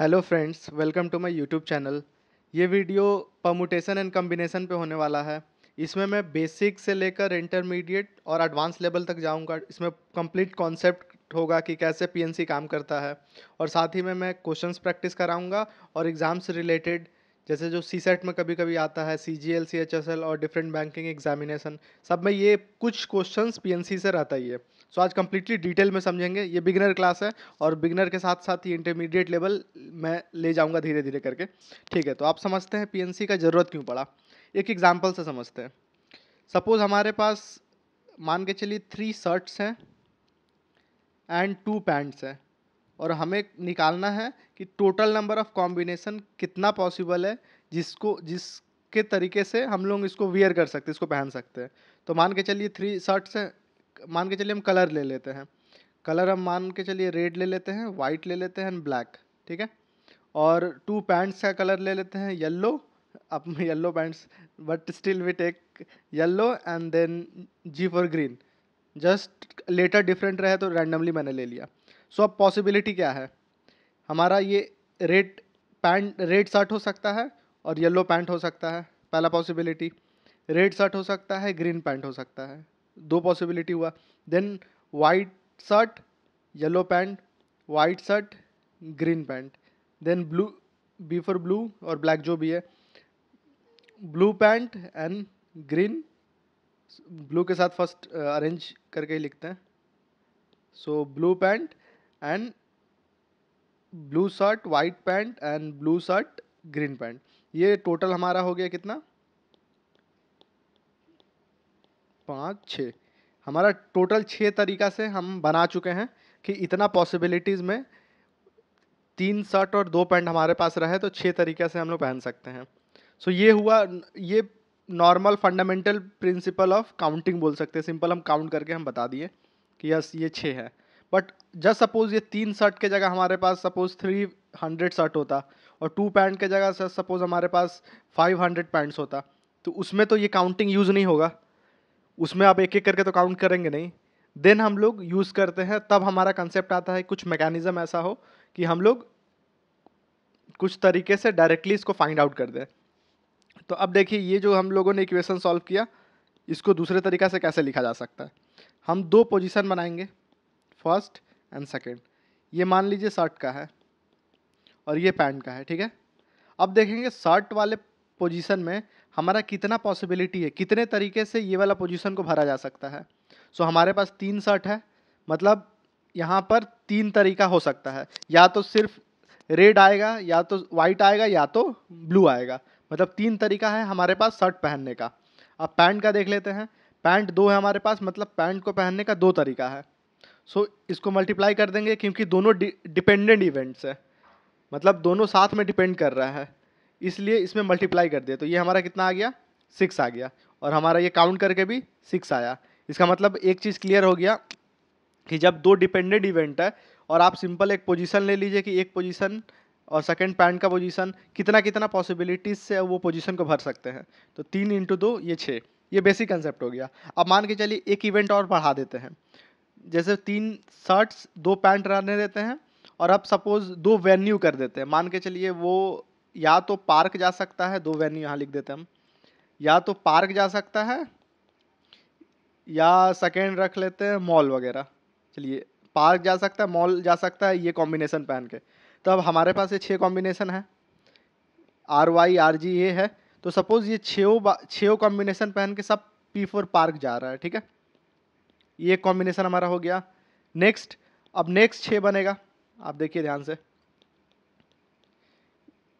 Hello friends welcome to my YouTube channel ये video permutation and combination पे होने वाला है इसमें मैं बेसिक से लेकर इंटरमीडिएट और एडवांस लेवल तक जाऊंगा इसमें कंप्लीट कॉन्सेप्ट होगा कि कैसे पीएनसी काम करता है और साथ ही में मैं क्वेश्चंस प्रैक्टिस कराऊंगा और एग्ज़ाम से रिलेटेड जैसे जो सी सेट में कभी कभी आता है C G L C H S L और डिफरेंट बैंकिंग एग्जामिनेसन सब में ये कुछ क्वेश्चन पी एन सी से रहता ही है सो आज कंप्लीटली डिटेल में समझेंगे ये बिगनर क्लास है और बिगनर के साथ साथ ही इंटरमीडिएट लेवल मैं ले जाऊँगा धीरे धीरे करके ठीक है तो आप समझते हैं पी का ज़रूरत क्यों पड़ा एक एग्जाम्पल से समझते हैं सपोज़ हमारे पास मान के चलिए थ्री शर्ट्स हैं एंड टू पैंट्स हैं और हमें निकालना है कि टोटल नंबर ऑफ कॉम्बिनेशन कितना पॉसिबल है जिसको जिसके तरीके से हम लोग इसको वियर कर सकते हैं इसको पहन सकते हैं तो मान के चलिए थ्री शर्ट्स हैं मान के चलिए हम कलर ले लेते हैं कलर हम मान के चलिए रेड ले लेते हैं वाइट ले लेते हैं एंड ब्लैक ठीक है और टू पैंट्स का कलर ले लेते हैं yellow up yellow pants but still we take yellow and then G for green just letter different रहे तो रैंडमली मैंने ले लिया सो अब पॉसिबिलिटी क्या है हमारा ये रेड पैंट रेड शर्ट हो सकता है और येल्लो पैंट हो सकता है पहला पॉसिबिलिटी रेड शर्ट हो सकता है ग्रीन पैंट हो सकता है दो पॉसिबिलिटी हुआ then white shirt yellow pant white shirt green pant then blue B for blue और ब्लैक जो भी है blue pant and green blue के साथ फर्स्ट अरेंज uh, करके ही लिखते हैं so blue pant and blue shirt white pant and blue shirt green pant ये टोटल हमारा हो गया कितना पाँच छः हमारा टोटल छः तरीक़ा से हम बना चुके हैं कि इतना पॉसिबिलिटीज़ में तीन शर्ट और दो पैंट हमारे पास रहे तो छः तरीक़े से हम लोग पहन सकते हैं सो so ये हुआ ये normal fundamental principle of counting बोल सकते हैं सिंपल हम काउंट करके हम बता दिए कि यस ये छः है बट जस्ट सपोज़ ये तीन शर्ट के जगह हमारे पास सपोज़ थ्री हंड्रेड शर्ट होता और टू पैंट के जगह सपोज़ हमारे पास फाइव हंड्रेड पैंट्स होता तो उसमें तो ये काउंटिंग यूज़ नहीं होगा उसमें आप एक एक करके तो काउंट करेंगे नहीं देन हम लोग यूज़ करते हैं तब हमारा कंसेप्ट आता है कुछ मैकेनिज़्म ऐसा हो कि हम लोग कुछ तरीके से डायरेक्टली इसको फाइंड आउट कर दें तो अब देखिए ये जो हम लोगों ने इक्वेशन सॉल्व किया इसको दूसरे तरीका से कैसे लिखा जा सकता है हम दो पोजीशन बनाएंगे फर्स्ट एंड सेकंड ये मान लीजिए शर्ट का है और ये पैंट का है ठीक है अब देखेंगे शर्ट वाले पोजीशन में हमारा कितना पॉसिबिलिटी है कितने तरीके से ये वाला पोजीशन को भरा जा सकता है सो so, हमारे पास तीन शर्ट है मतलब यहाँ पर तीन तरीका हो सकता है या तो सिर्फ रेड आएगा या तो वाइट आएगा या तो ब्लू आएगा मतलब तीन तरीका है हमारे पास शर्ट पहनने का अब पैंट का देख लेते हैं पैंट दो है हमारे पास मतलब पैंट को पहनने का दो तरीका है सो so, इसको मल्टीप्लाई कर देंगे क्योंकि दोनों डिपेंडेंट इवेंट्स है मतलब दोनों साथ में डिपेंड कर रहा है इसलिए इसमें मल्टीप्लाई कर दिया तो ये हमारा कितना आ गया सिक्स आ गया और हमारा ये काउंट करके भी सिक्स आया इसका मतलब एक चीज़ क्लियर हो गया कि जब दो डिपेंडेंट इवेंट है और आप सिंपल एक पोजीशन ले लीजिए कि एक पोजीशन और सेकंड पैंट का पोजीशन कितना कितना पॉसिबिलिटीज से वो पोजीशन को भर सकते हैं तो तीन इंटू दो ये छः ये बेसिक कंसेप्ट हो गया अब मान के चलिए एक इवेंट और बढ़ा देते हैं जैसे तीन शर्ट्स दो पैंट रहने देते हैं और अब सपोज दो वेन्यू कर देते हैं मान के चलिए वो या तो पार्क जा सकता है दो वेन्यू यहाँ लिख देते हम या तो पार्क जा सकता है या सेकेंड रख लेते हैं मॉल वगैरह चलिए पार्क जा सकता है मॉल जा सकता है ये कॉम्बिनेसन पहन के तो अब हमारे पास ये छः कॉम्बिनेसन है आर वाई आर जी ये है तो सपोज़ ये छो छो कॉम्बिनेसन पहन के सब पी फोर पार्क जा रहा है ठीक है ये कॉम्बिनेसन हमारा हो गया नेक्स्ट अब नेक्स्ट छः बनेगा आप देखिए ध्यान से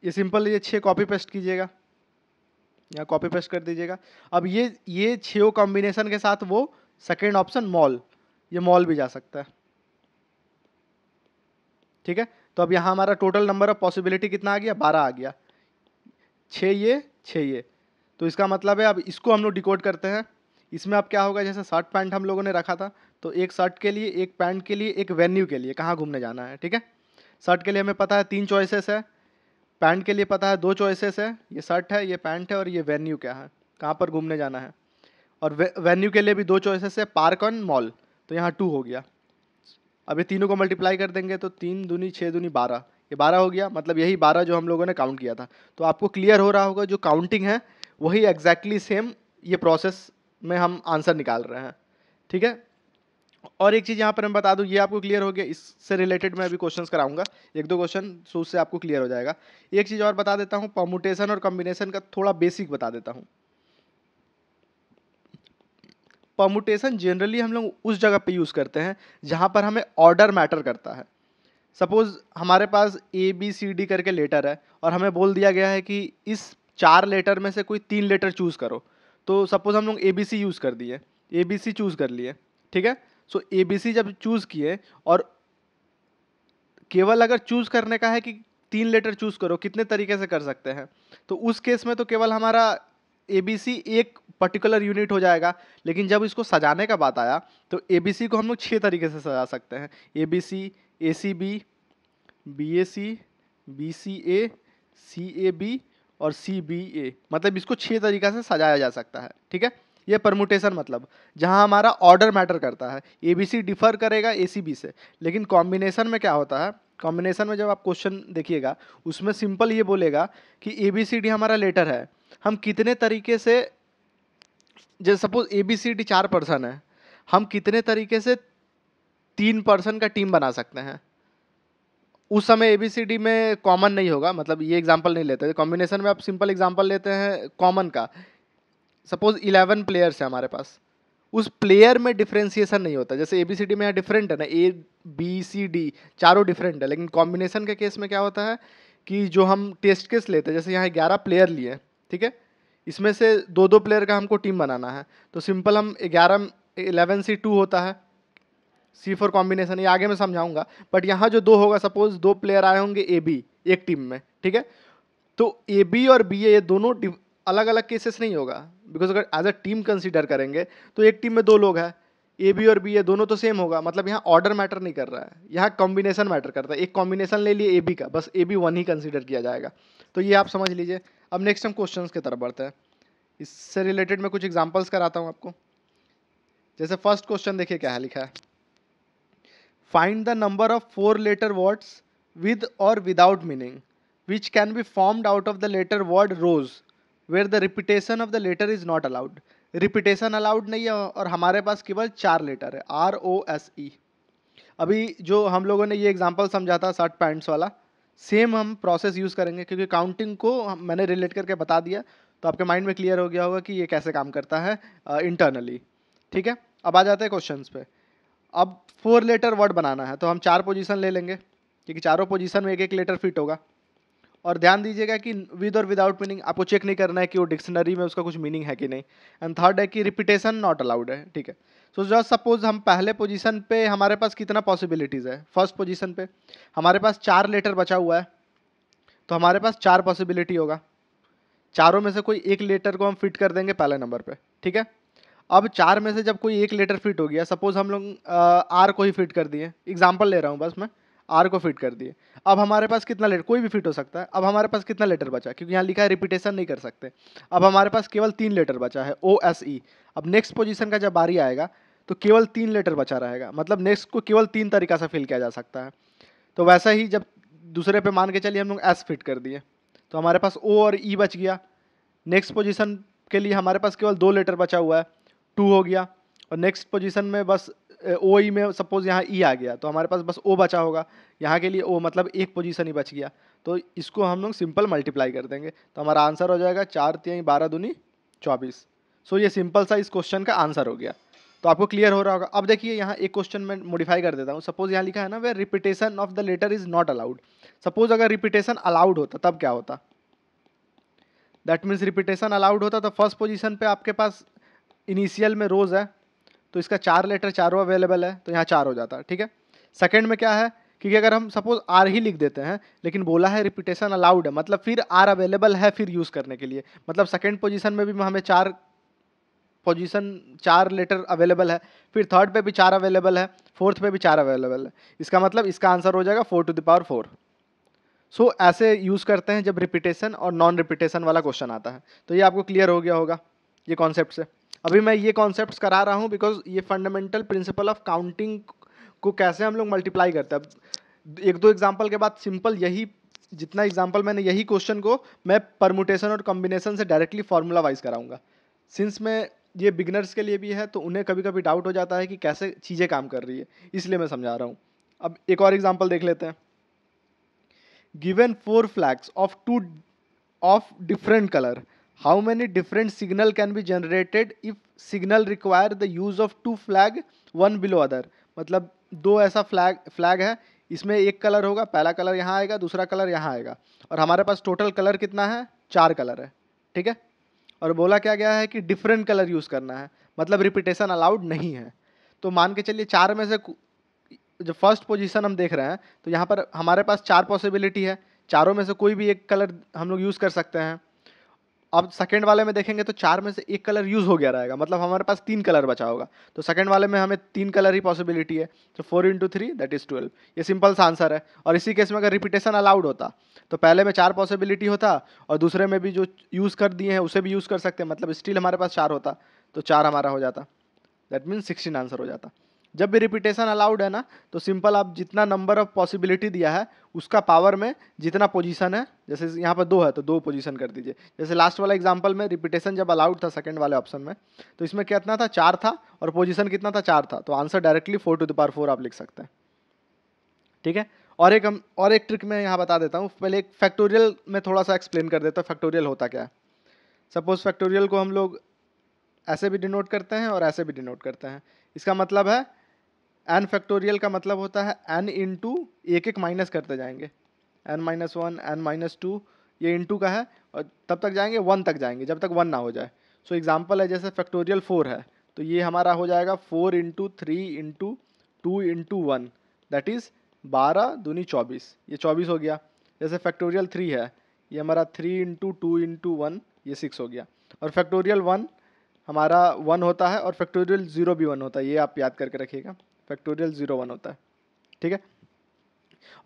ये सिंपल ये छः कॉपी पेस्ट कीजिएगा यहाँ कॉपी पेस्ट कर दीजिएगा अब ये ये छो कॉम्बिनेशन के साथ वो सेकेंड ऑप्शन मॉल ये मॉल भी जा सकता है ठीक है तो अब यहाँ हमारा टोटल नंबर ऑफ पॉसिबिलिटी कितना आ गया बारह आ गया छः ये छः ये तो इसका मतलब है अब इसको हम लोग डिकोड करते हैं इसमें अब क्या होगा जैसे शर्ट पैंट हम लोगों ने रखा था तो एक शर्ट के लिए एक पैंट के लिए एक वेन्यू के लिए कहाँ घूमने जाना है ठीक है शर्ट के लिए हमें पता है तीन चॉइसेस है पैंट के लिए पता है दो चॉइसेस है ये शर्ट है ये पैंट है और ये वेन्यू क्या है कहाँ पर घूमने जाना है और वे, वेन्यू के लिए भी दो चॉइसेस है पार्क और मॉल तो यहाँ टू हो गया अभी तीनों को मल्टीप्लाई कर देंगे तो तीन दूनी छः दूनी बारह ये बारह हो गया मतलब यही बारह जो हम लोगों ने काउंट किया था तो आपको क्लियर हो रहा होगा जो काउंटिंग है वही एग्जैक्टली सेम ये प्रोसेस में हम आंसर निकाल रहे हैं ठीक है और एक चीज़ यहाँ पर मैं बता दूँ ये आपको क्लियर हो गया इससे रिलेटेड मैं अभी क्वेश्चंस कराऊंगा एक दो क्वेश्चन सो उससे आपको क्लियर हो जाएगा एक चीज़ और बता देता हूँ पॉमुटेशन और कॉम्बिनेशन का थोड़ा बेसिक बता देता हूँ पॉमुटेशन जनरली हम लोग उस जगह पे यूज़ करते हैं जहाँ पर हमें ऑर्डर मैटर करता है सपोज़ हमारे पास ए बी सी डी करके लेटर है और हमें बोल दिया गया है कि इस चार लेटर में से कोई तीन लेटर चूज़ करो तो सपोज़ हम लोग ए बी सी यूज़ कर दिए ए बी सी चूज़ कर लिए ठीक है सो ए बी सी जब चूज़ किए और केवल अगर चूज़ करने का है कि तीन लेटर चूज़ करो कितने तरीके से कर सकते हैं तो उस केस में तो केवल हमारा ए बी सी एक पर्टिकुलर यूनिट हो जाएगा लेकिन जब इसको सजाने का बात आया तो ए बी सी को हम लोग छः तरीके से सजा सकते हैं A B C A C B B A C B C A C A B और सी बी ए मतलब इसको छः तरीक़ा से सजाया जा सकता है ठीक है ये परमुटेशन मतलब जहाँ हमारा ऑर्डर मैटर करता है ए बी सी डिफर करेगा ए सी बी से लेकिन कॉम्बिनेशन में क्या होता है कॉम्बिनेशन में जब आप क्वेश्चन देखिएगा उसमें सिंपल ये बोलेगा कि ए बी सी डी हमारा लेटर है हम कितने तरीके से जैसे suppose A B C D चार पर्सन है हम कितने तरीके से तीन पर्सन का टीम बना सकते हैं उस समय ए बी सी डी में कॉमन नहीं होगा मतलब ये एग्जांपल नहीं लेते कॉम्बिनेशन में आप सिंपल एग्जांपल लेते हैं कॉमन का सपोज इलेवन प्लेयर्स हैं हमारे पास उस प्लेयर में डिफ्रेंसिएशन नहीं होता जैसे ए बी सी डी में यहाँ डिफरेंट है ना ए बी सी डी चारों डिफरेंट है लेकिन कॉम्बिनेशन के केस में क्या होता है कि जो हम टेस्ट केस लेते हैं जैसे यहाँ ग्यारह प्लेयर लिए ठीक है इसमें से दो दो प्लेयर का हमको टीम बनाना है तो सिंपल हम ग्यारह एलेवन सी टू होता है सी फोर कॉम्बिनेशन ये आगे मैं समझाऊंगा बट यहाँ जो दो होगा सपोज दो प्लेयर आए होंगे ए बी एक टीम में ठीक है तो ए बी और बी ए ये दोनों अलग अलग केसेस नहीं होगा बिकॉज अगर एज अ टीम कंसिडर करेंगे तो एक टीम में दो लोग हैं ए बी और बी ए दोनों तो सेम होगा मतलब यहाँ ऑर्डर मैटर नहीं कर रहा है यहाँ कॉम्बिनेशन मैटर करता है एक कॉम्बिनेशन ले लिए ए बी का बस ए बी वन ही कंसिडर किया जाएगा तो ये आप समझ लीजिए अब नेक्स्ट हम क्वेश्चन की तरफ बढ़ते हैं इससे रिलेटेड मैं कुछ एग्जाम्पल्स कराता हूँ आपको जैसे फर्स्ट क्वेश्चन देखिए क्या है लिखा है find the number of four letter words with और without meaning which can be formed out of the letter word rose where the repetition of the letter is not allowed repetition allowed नहीं है और हमारे पास केवल चार letter है R O S E अभी जो हम लोगों ने ये एग्जाम्पल समझा था शर्ट पैंट्स वाला सेम हम प्रोसेस यूज़ करेंगे क्योंकि काउंटिंग को मैंने रिलेट करके बता दिया तो आपके माइंड में क्लियर हो गया होगा कि ये कैसे काम करता है इंटरनली uh, ठीक है अब आ जाते हैं क्वेश्चन पे अब फोर लेटर वर्ड बनाना है तो हम चार पोजीशन ले लेंगे क्योंकि चारों पोजीशन में एक एक लेटर फिट होगा और ध्यान दीजिएगा कि विद और विदाउट मीनिंग आपको चेक नहीं करना है कि वो डिक्शनरी में उसका कुछ मीनिंग है कि नहीं एंड थर्ड है कि रिपीटेशन नॉट अलाउड है ठीक है सो जस्ट सपोज हम पहले पोजीशन पे हमारे पास कितना पॉसिबिलिटीज़ है फर्स्ट पोजीशन पे हमारे पास चार लेटर बचा हुआ है तो हमारे पास चार पॉसिबिलिटी होगा चारों में से कोई एक लेटर को हम फिट कर देंगे पहले नंबर पर ठीक है अब चार में से जब कोई एक लेटर फिट हो गया सपोज हम लोग आर को ही फिट कर दिए एग्जाम्पल ले रहा हूँ बस मैं आर को फिट कर दिए अब हमारे पास कितना लेटर कोई भी फिट हो सकता है अब हमारे पास कितना लेटर बचा क्योंकि यहाँ लिखा है रिपीटेशन नहीं कर सकते अब हमारे पास केवल तीन लेटर बचा है ओ एस ई अब नेक्स्ट पोजिशन का जब बारी e आएगा तो केवल तीन लेटर बचा रहेगा मतलब नेक्स्ट को केवल तीन तरीका से फिल किया जा सकता है तो वैसा ही जब दूसरे पे मान के चलिए हम लोग एस फिट कर दिए तो हमारे पास ओ और ई e बच गया नेक्स्ट पोजीशन के लिए हमारे पास केवल दो लेटर बचा हुआ है टू हो गया और नेक्स्ट पोजीशन में बस ओ ई में सपोज़ यहाँ ई e आ गया तो हमारे पास बस ओ बचा होगा यहाँ के लिए ओ मतलब एक पोजीशन ही बच गया तो इसको हम लोग सिंपल मल्टीप्लाई कर देंगे तो हमारा आंसर हो जाएगा चार तीन बारह दूनी चौबीस सो ये सिंपल सा इस क्वेश्चन का आंसर हो गया तो आपको क्लियर हो रहा होगा अब देखिए यहाँ एक क्वेश्चन मैं मॉडिफाई कर देता हूँ सपोज यहाँ लिखा है ना where repetition of the letter is not allowed suppose अगर रिपीटेशन अलाउड होता तब क्या होता दैट मीन्स रिपीटेशन अलाउड होता तो फर्स्ट पोजिशन पर आपके पास इनिशियल में रोज़ है तो इसका चार लेटर चारों अवेलेबल है तो यहाँ चार हो जाता है ठीक है सेकेंड में क्या है क्योंकि अगर हम सपोज आर ही लिख देते हैं लेकिन बोला है रिपीटेशन अलाउड है मतलब फिर आर अवेलेबल है फिर यूज़ करने के लिए मतलब सेकेंड पोजिशन में भी हमें चार पोजीशन चार लेटर अवेलेबल है फिर थर्ड पे भी चार अवेलेबल है फोर्थ पे भी चार अवेलेबल है इसका मतलब इसका आंसर हो जाएगा four to the power four so ऐसे यूज़ करते हैं जब रिपीटेशन और नॉन रिपीटेशन वाला क्वेश्चन आता है तो ये आपको क्लियर हो गया होगा ये कॉन्सेप्ट से अभी मैं ये कॉन्सेप्ट करा रहा हूँ बिकॉज ये फंडामेंटल प्रिंसिपल ऑफ काउंटिंग को कैसे हम लोग मल्टीप्लाई करते हैं अब एक दो एग्जाम्पल के बाद सिंपल यही जितना एग्जाम्पल मैंने यही क्वेश्चन को मैं परमुटेशन और कॉम्बिनेशन से डायरेक्टली फार्मूला वाइज कराऊंगा सिंस मैं ये बिगनर्स के लिए भी है तो उन्हें कभी कभी डाउट हो जाता है कि कैसे चीज़ें काम कर रही है इसलिए मैं समझा रहा हूँ अब एक और एग्जाम्पल देख लेते हैं given four flags of two of different colour how many different signal can be generated if signal require the use of two flag one below other मतलब दो ऐसा flag flag है इसमें एक कलर होगा पहला कलर यहाँ आएगा दूसरा कलर यहाँ आएगा और हमारे पास टोटल कलर कितना है चार कलर है ठीक है और बोला क्या गया है कि डिफरेंट कलर यूज़ करना है मतलब रिपीटेशन अलाउड नहीं है तो मान के चलिए चार में से जो फर्स्ट पोजीशन हम देख रहे हैं तो यहाँ पर हमारे पास चार पॉसिबिलिटी है चारों में से कोई भी एक कलर हम लोग यूज़ कर सकते हैं अब सेकंड वाले में देखेंगे तो चार में से एक कलर यूज़ हो गया रहेगा मतलब हमारे पास तीन कलर बचा होगा तो सेकंड वाले में हमें तीन कलर ही पॉसिबिलिटी है तो four into three that is twelve ये सिंपल सा आंसर है और इसी केस में अगर रिपीटेशन अलाउड होता तो पहले में चार पॉसिबिलिटी होता और दूसरे में भी जो यूज़ कर दिए हैं उसे भी यूज़ कर सकते हैं मतलब स्टिल हमारे पास चार होता तो चार हमारा हो जाता दैट मीन्स सिक्सटीन आंसर हो जाता जब भी रिपीटेशन अलाउड है ना तो सिंपल आप जितना नंबर ऑफ पॉसिबिलिटी दिया है उसका पावर में जितना पोजीशन है जैसे यहाँ पर दो है तो दो पोजीशन कर दीजिए जैसे लास्ट वाला एग्जांपल में रिपीटेशन जब अलाउड था सेकंड वाले ऑप्शन में तो इसमें कितना था चार था और पोजीशन कितना था चार था तो answer directly four to the four आप लिख सकते हैं ठीक है और एक हम और एक ट्रिक मैं यहाँ बता देता हूँ पहले एक फैक्टोरियल में थोड़ा सा एक्सप्लेन कर देता हूँ फैक्टोरियल होता क्या है सपोज फैक्टोरियल को हम लोग ऐसे भी डिनोट करते हैं और ऐसे भी डिनोट करते हैं इसका मतलब है एन फैक्टोरियल का मतलब होता है एन इंटू एक एक माइनस करते जाएंगे N minus one N minus two ये इंटू का है और तब तक जाएंगे वन तक जाएंगे जब तक वन ना हो जाए सो so, एग्जाम्पल है जैसे फैक्टोरियल फोर है तो ये हमारा हो जाएगा four into three into two into one that is बारह दूनी चौबीस ये चौबीस हो गया जैसे फैक्टोरियल थ्री है ये हमारा three into two into one ये सिक्स हो गया और फैक्टोरियल वन हमारा वन होता है और फैक्टोरियल ज़ीरो भी वन होता है ये आप याद करके रखिएगा फैक्टोरियल ज़ीरो वन होता है ठीक है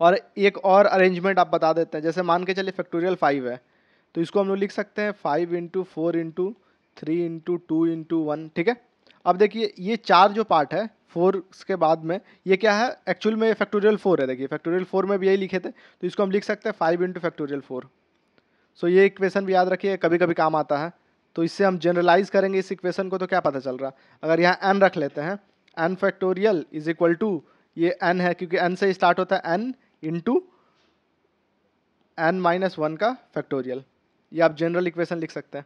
और एक और अरेंजमेंट आप बता देते हैं जैसे मान के चलिए फैक्टोरियल फाइव है तो इसको हम लोग लिख सकते हैं five into four into three into two into one ठीक है अब देखिए ये चार जो पार्ट है फोर के बाद में ये क्या है एक्चुअल में ये फैक्टोरियल फोर है देखिए फैक्टोरियल फोर में भी यही लिखे थे तो इसको हम लिख सकते हैं five into factorial four so ये इक्वेशन भी याद रखिए कभी कभी काम आता है तो इससे हम जनरलाइज करेंगे इस इक्वेशन को तो क्या पता चल रहा अगर यहाँ एन रख लेते हैं N factorial is equal to ये एन है क्योंकि एन से स्टार्ट होता है N into N minus one का फैक्टोरियल ये आप जनरल इक्वेशन लिख सकते हैं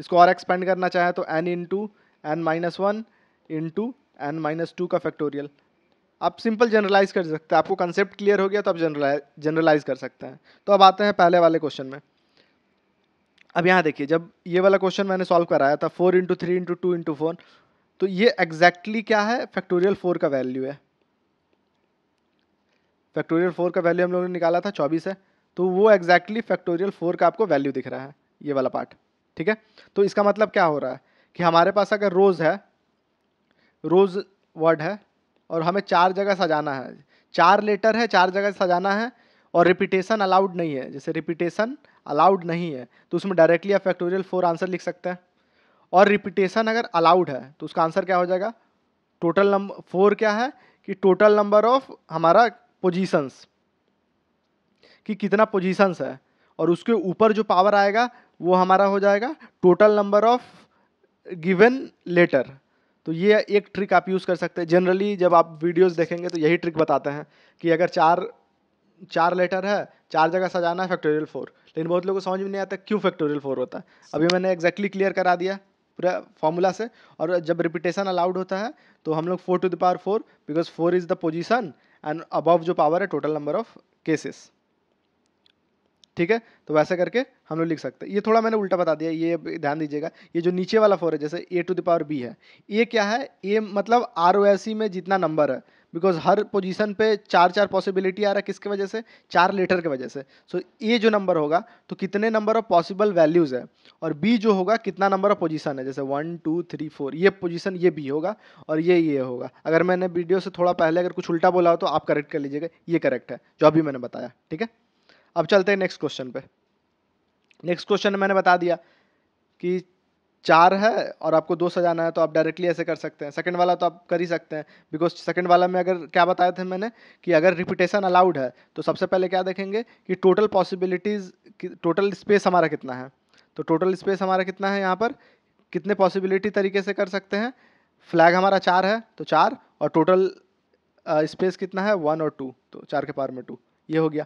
इसको और एक्सपेंड करना चाहें तो N into N minus one into N minus two का फैक्टोरियल आप सिंपल जनरलाइज कर सकते हैं आपको कंसेप्ट क्लियर हो गया तो आप जनरलाइज जनरलाइज कर सकते हैं तो अब आते हैं पहले वाले क्वेश्चन में अब यहाँ देखिए जब ये वाला क्वेश्चन मैंने सॉल्व कराया था four into three into two into four तो ये एग्जैक्टली exactly क्या है फैक्टोरियल फोर का वैल्यू है फैक्टोरियल फोर का वैल्यू हम लोगों ने निकाला था चौबीस है तो वो एग्जैक्टली फैक्टोरियल फोर का आपको वैल्यू दिख रहा है ये वाला पार्ट ठीक है तो इसका मतलब क्या हो रहा है कि हमारे पास अगर रोज़ है रोज़ वर्ड है और हमें चार जगह सजाना है चार लेटर है चार जगह सजाना है और रिपीटेशन अलाउड नहीं है जैसे रिपीटेशन अलाउड नहीं है तो उसमें डायरेक्टली आप फैक्टोरियल फोर आंसर लिख सकते हैं और रिपीटेशन अगर अलाउड है तो उसका आंसर क्या हो जाएगा टोटल नंबर फोर क्या है कि टोटल नंबर ऑफ हमारा पोजीशंस कि कितना पोजीशंस है और उसके ऊपर जो पावर आएगा वो हमारा हो जाएगा total number of given letter तो ये एक ट्रिक आप यूज़ कर सकते हैं जनरली जब आप वीडियोस देखेंगे तो यही ट्रिक बताते हैं कि अगर चार चार लेटर है चार जगह सजाना है फैक्टोरियल फोर लेकिन बहुत लोगों को समझ में नहीं आता क्यों फैक्टोरियल फोर होता है अभी मैंने एग्जैक्टली exactly क्लियर करा दिया पूरा फॉर्मूला से और जब रिपीटेशन अलाउड होता है तो हम लोग four to the power four because four is the position and above जो पावर है टोटल नंबर ऑफ केसेस ठीक है तो वैसे करके हम लोग लिख सकते हैं ये थोड़ा मैंने उल्टा बता दिया ये ध्यान दीजिएगा ये जो नीचे वाला फोर है जैसे A to the power B है ए क्या है ए मतलब आर में जितना नंबर है बिकॉज हर पोजीशन पे चार चार पॉसिबिलिटी आ रहा है किसके वजह से चार लेटर के वजह से सो so, ए जो नंबर होगा तो कितने नंबर ऑफ पॉसिबल वैल्यूज़ है और बी जो होगा कितना नंबर ऑफ पोजीशन है जैसे वन टू थ्री फोर ये पोजीशन ये बी होगा और ये ये होगा अगर मैंने वीडियो से थोड़ा पहले अगर कुछ उल्टा बोला हो तो आप करेक्ट कर लीजिएगा ये करेक्ट है जो अभी मैंने बताया ठीक है अब चलते हैं नेक्स्ट क्वेश्चन पे नेक्स्ट क्वेश्चन मैंने बता दिया कि चार है और आपको दो सजाना है तो आप डायरेक्टली ऐसे कर सकते हैं सेकंड वाला तो आप कर ही सकते हैं बिकॉज सेकंड वाला में अगर क्या बताया था मैंने कि अगर रिपीटेशन अलाउड है तो सबसे पहले क्या देखेंगे कि टोटल पॉसिबिलिटीज़ टोटल स्पेस हमारा कितना है तो टोटल स्पेस हमारा कितना है यहाँ पर कितने पॉसिबिलिटी तरीके से कर सकते हैं फ्लैग हमारा चार है तो चार और टोटल स्पेस कितना है वन और टू तो चार के पार में टू ये हो गया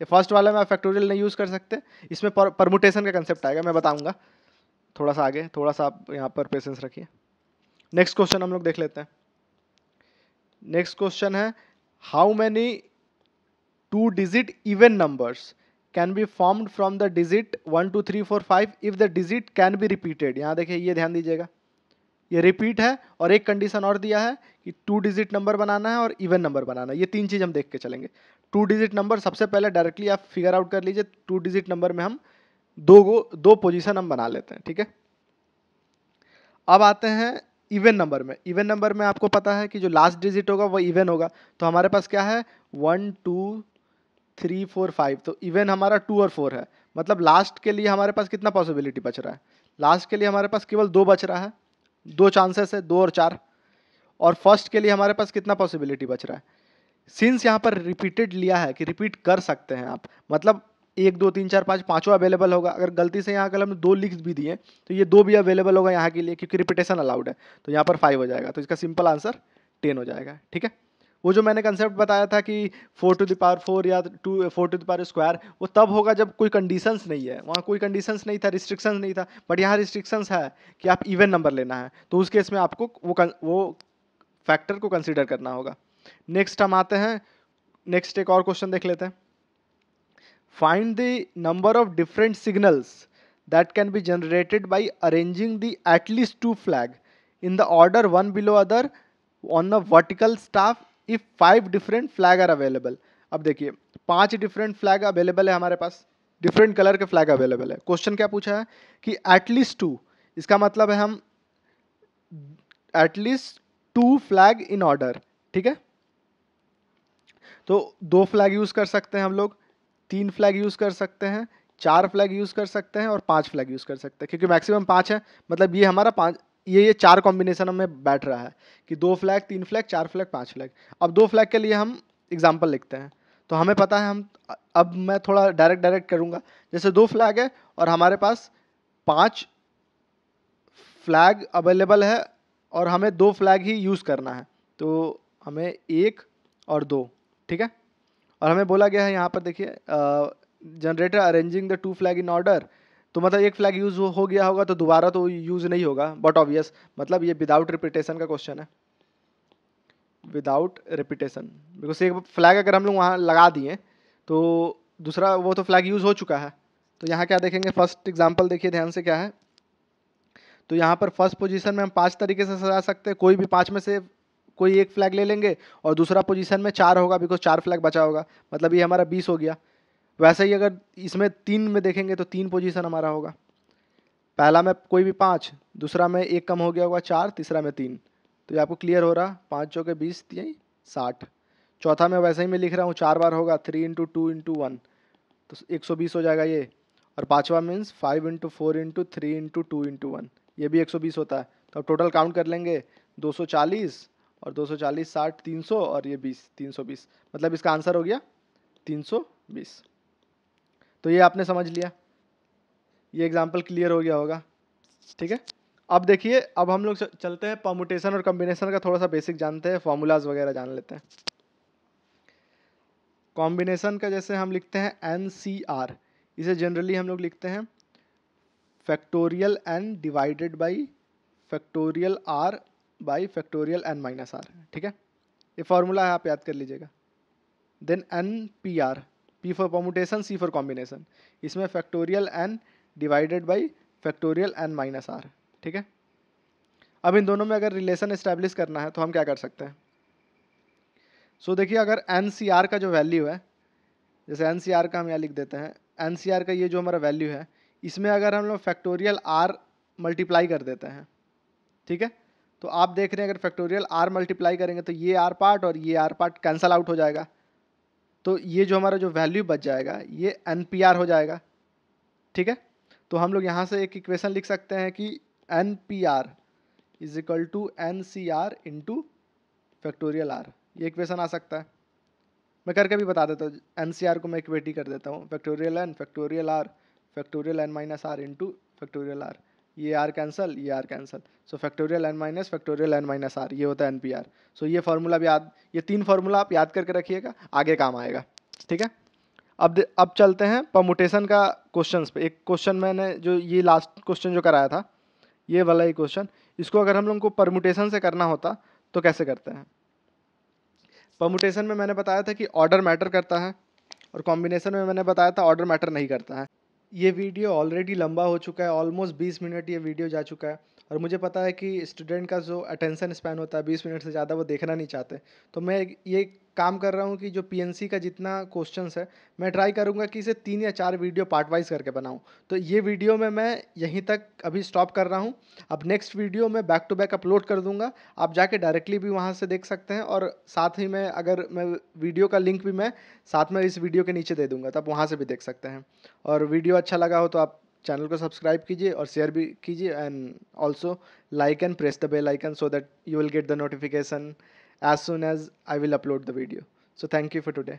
ये फर्स्ट वाला में आप फैक्टोरियल नहीं यूज़ कर सकते इसमें परमुटेशन का कंसेप्ट आएगा मैं बताऊँगा थोड़ा सा आगे थोड़ा सा आप यहाँ पर पेशेंस रखिए नेक्स्ट क्वेश्चन हम लोग देख लेते हैं नेक्स्ट क्वेश्चन है how many two digit even numbers can be formed from the digit one two three four five if the digit can be repeated यहाँ देखिए ये ध्यान दीजिएगा ये रिपीट है और एक कंडीशन और दिया है कि टू डिजिट नंबर बनाना है और इवन नंबर बनाना है ये तीन चीज़ हम देख के चलेंगे टू डिजिट नंबर सबसे पहले डायरेक्टली आप फिगर आउट कर लीजिए टू डिजिट नंबर में हम दो गो दो पोजीशन हम बना लेते हैं ठीक है अब आते हैं इवन नंबर में इवन नंबर में आपको पता है कि जो लास्ट डिजिट होगा वो इवन होगा तो हमारे पास क्या है one two three four five तो इवन हमारा टू और फोर है मतलब लास्ट के लिए हमारे पास कितना पॉसिबिलिटी बच रहा है लास्ट के लिए हमारे पास केवल दो बच रहा है दो चांसेस है दो और चार और फर्स्ट के लिए हमारे पास कितना पॉसिबिलिटी बच रहा है सिंस यहाँ पर रिपीटेड लिया है कि रिपीट कर सकते हैं आप मतलब एक दो तीन चार पाँच पाँचों अवेलेबल होगा अगर गलती से यहाँ अगर हम दो लिख भी दिए तो ये दो भी अवेलेबल होगा यहाँ के लिए क्योंकि रिपीटेशन अलाउड है तो यहाँ पर फाइव हो जाएगा तो इसका सिंपल आंसर टेन हो जाएगा ठीक है वो जो मैंने कंसेप्ट बताया था कि फोर टू दावर फोर या two four to the power square वो तब होगा जब कोई कंडीशंस नहीं है वहाँ कोई कंडीशंस नहीं था रिस्ट्रिक्शंस नहीं था बट यहाँ रिस्ट्रिक्शंस है कि आप इवन नंबर लेना है तो उस केस में आपको वो वो फैक्टर को कंसिडर करना होगा नेक्स्ट हम आते हैं नेक्स्ट एक और क्वेश्चन देख लेते हैं Find the number of different signals that can be generated by arranging the at least two flag in the order one below other on a vertical staff if five different flag are available. अब देखिए पांच different flag available है हमारे पास different colour के flag available है question क्या पूछा है कि एटलीस्ट टू इसका मतलब है हम at least two flag in order ठीक है तो दो फ्लैग यूज कर सकते हैं हम लोग तीन फ्लैग यूज़ कर सकते हैं चार फ्लैग यूज़ कर सकते हैं और पांच फ्लैग यूज़ कर सकते हैं क्योंकि मैक्सिमम पांच है मतलब ये हमारा पाँच ये ये चार कॉम्बिनेशन हमें बैठ रहा है कि दो फ्लैग तीन फ्लैग चार फ्लैग पाँच फ्लैग अब दो फ्लैग के लिए हम एग्जाम्पल लिखते हैं तो हमें पता है हम अब मैं थोड़ा डायरेक्ट डायरेक्ट करूँगा जैसे दो फ्लैग है और हमारे पास पाँच फ्लैग अवेलेबल है और हमें दो फ्लैग ही यूज़ करना है तो हमें एक और दो ठीक है और हमें बोला गया है यहाँ पर देखिए generator arranging the two flag in order तो मतलब एक फ्लैग यूज़ हो गया होगा तो दोबारा तो यूज़ नहीं होगा बट ऑबियस मतलब ये विदाउट रिपीटेशन का क्वेश्चन है विदाउट रिपीटेशन बिकॉज एक फ्लैग अगर हम लोग वहाँ लगा दिए तो दूसरा वो तो फ्लैग यूज़ हो चुका है तो यहाँ क्या देखेंगे फर्स्ट एग्जाम्पल देखिए ध्यान से क्या है तो यहाँ पर फर्स्ट पोजीशन में हम पांच तरीके से सजा सकते हैं कोई भी पांच में से कोई एक फ्लैग ले लेंगे और दूसरा पोजीशन में चार होगा बिकॉज चार फ्लैग बचा होगा मतलब ये हमारा बीस हो गया वैसे ही अगर इसमें तीन में देखेंगे तो तीन पोजीशन हमारा होगा पहला में कोई भी पाँच दूसरा में एक कम हो गया होगा चार तीसरा में तीन तो ये आपको क्लियर हो रहा पाँच चौके बीस तीन साठ चौथा में वैसे ही मैं लिख रहा हूँ चार बार होगा three into two into one तो एक सौ बीस हो जाएगा ये और पाँचवा means five into four into three into two into one ये भी एक सौ बीस होता है तो अब टोटल काउंट कर लेंगे दो सौ चालीस और 240 60 300 और ये 20 320 मतलब इसका आंसर हो गया 320 तो ये आपने समझ लिया ये एग्जाम्पल क्लियर हो गया होगा ठीक है अब देखिए अब हम लोग चलते हैं पॉमुटेशन और कॉम्बिनेशन का थोड़ा सा बेसिक जानते हैं फॉर्मूलाज वगैरह जान लेते हैं कॉम्बिनेशन का जैसे हम लिखते हैं एन सी आर इसे जनरली हम लोग लिखते हैं factorial N divided by factorial R by factorial N minus R ठीक है ये फार्मूला है आप याद कर लीजिएगा then N P R P for commutation C for combination इसमें factorial N divided by factorial N minus R ठीक है अब इन दोनों में अगर रिलेशन इस्टेब्लिश करना है तो हम क्या कर सकते हैं सो so, देखिए अगर एन सी आर का जो वैल्यू है जैसे एन सी आर का हम यहाँ लिख देते हैं एन सी आर का ये जो हमारा वैल्यू है इसमें अगर हम लोग फैक्टोरियल आर मल्टीप्लाई कर देते हैं ठीक है तो आप देख रहे हैं अगर फैक्टोरियल आर मल्टीप्लाई करेंगे तो ये आर पार्ट और ये आर पार्ट कैंसल आउट हो जाएगा तो ये जो हमारा जो वैल्यू बच जाएगा ये एन हो जाएगा ठीक है तो हम लोग यहाँ से एक इक्वेशन लिख सकते हैं कि N P R is equal to N C R into factorial R ये इक्वेशन आ सकता है मैं करके भी बता देता हूँ एन सी आर को मैं इक्वेटी कर देता हूँ factorial N factorial R factorial N minus R into factorial R ये आर कैंसल ये R cancel so factorial N minus factorial N minus R ये होता है एन पी आर सो ये फार्मूला भी याद ये तीन फार्मूला आप याद करके रखिएगा आगे काम आएगा ठीक है अब अब चलते हैं परमुटेशन का क्वेश्चन पे एक क्वेश्चन मैंने जो ये लास्ट क्वेश्चन जो कराया था ये वाला ही क्वेश्चन इसको अगर हम लोग को परमुटेशन से करना होता तो कैसे करते हैं परमुटेशन में मैंने बताया था कि ऑर्डर मैटर करता है और कॉम्बिनेशन में मैंने बताया था ऑर्डर मैटर नहीं करता है ये वीडियो ऑलरेडी लंबा हो चुका है ऑलमोस्ट 20 मिनट ये वीडियो जा चुका है और मुझे पता है कि स्टूडेंट का जो अटेंसन स्पैन होता है बीस मिनट से ज़्यादा वो देखना नहीं चाहते तो मैं ये काम कर रहा हूँ कि जो पीएनसी का जितना क्वेश्चन है मैं ट्राई करूँगा कि इसे तीन या चार वीडियो पार्ट वाइज करके बनाऊँ तो ये वीडियो में मैं यहीं तक अभी स्टॉप कर रहा हूँ अब नेक्स्ट वीडियो मैं बैक टू बैक अपलोड कर दूँगा आप जाके डायरेक्टली भी वहाँ से देख सकते हैं और साथ ही मैं अगर मैं वीडियो का लिंक भी मैं साथ में इस वीडियो के नीचे दे दूँगा तो आप वहाँ से भी देख सकते हैं और वीडियो अच्छा लगा हो तो आप चैनल को सब्सक्राइब कीजिए और शेयर भी कीजिए and also like and press the bell icon so that you will get the notification as soon as I will upload the video so thank you for today